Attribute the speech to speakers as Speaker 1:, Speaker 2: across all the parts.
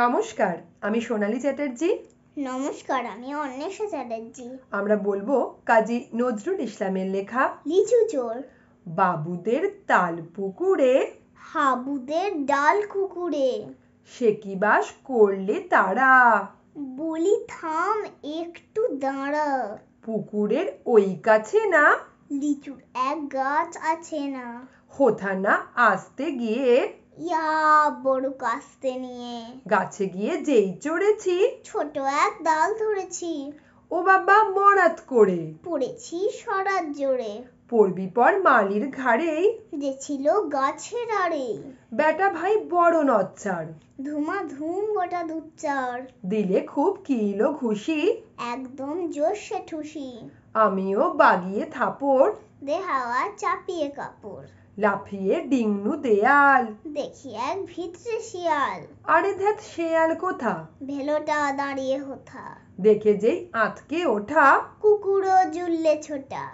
Speaker 1: নমস্কার আমি সোনালি চ্যাটার্জি
Speaker 2: নমস্কার আমি অন্বেষা চ্যাটার্জি
Speaker 1: আমরা বলবো কাজী নজরুল ইসলামের লেখা লিচু চোর বাবুদের তাল পুকুরে হাবুদের ডাল কুকুরে সে কি বাস করলে তারা
Speaker 2: বলি থাম একটু দাঁড়া
Speaker 1: পুকুরের ওই কাছে না
Speaker 2: লিচুর এক গাছ আছে না
Speaker 1: হোথা না আসতে গিয়ে
Speaker 2: ইয়া বড় কাস্তে নিয়ে
Speaker 1: গাছে গিয়ে যেই চড়েছি ছোট এক ডাল ধরেছি ও বাবা মরাত করে পড়েছি সরাত জোরে পড়বি পর মালির যে ছিল গাছের আড়ে বেটা ভাই বড় নচ্চার ধুমা ধুম গোটা দুচ্চার দিলে খুব কিলো খুশি একদম জোর
Speaker 2: সে ঠুসি
Speaker 1: আমিও বাগিয়ে থাপড়
Speaker 2: দে হাওয়া চাপিয়ে কাপড়
Speaker 1: লাফিয়ে ডিংনু দেয়াল
Speaker 2: দেখি এক ভিতরে শিয়াল
Speaker 1: আরে ধ্যাত শেয়াল কোথা
Speaker 2: ভেলোটা দাঁড়িয়ে হোথা
Speaker 1: দেখে যেই আঁতকে ওঠা কুকুরও জুললে ছোটা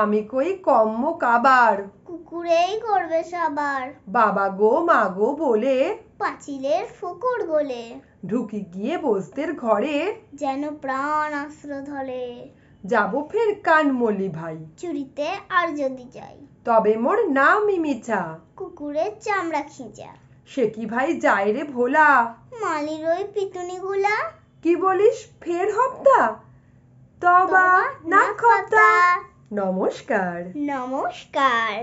Speaker 1: আমি কই কম্ম কাবার
Speaker 2: কুকুরেই করবে সবার
Speaker 1: বাবা গো মা গো বলে
Speaker 2: পাঁচিলের ফুকুর
Speaker 1: গোলে ঢুকি গিয়ে বসতের ঘরে
Speaker 2: যেন প্রাণ আশ্র ধরে
Speaker 1: যাব ফের কানমলি ভাই চুরিতে আর যদি যাই তবে মোর নামই মিমিচা কুকুরের চামড়া খিঁচা সে কি ভাই যায় রে ভোলা মালির ওই গুলা কি বলিস ফের হপ্তা তবা
Speaker 2: না খপ্তা নমস্কার নমস্কার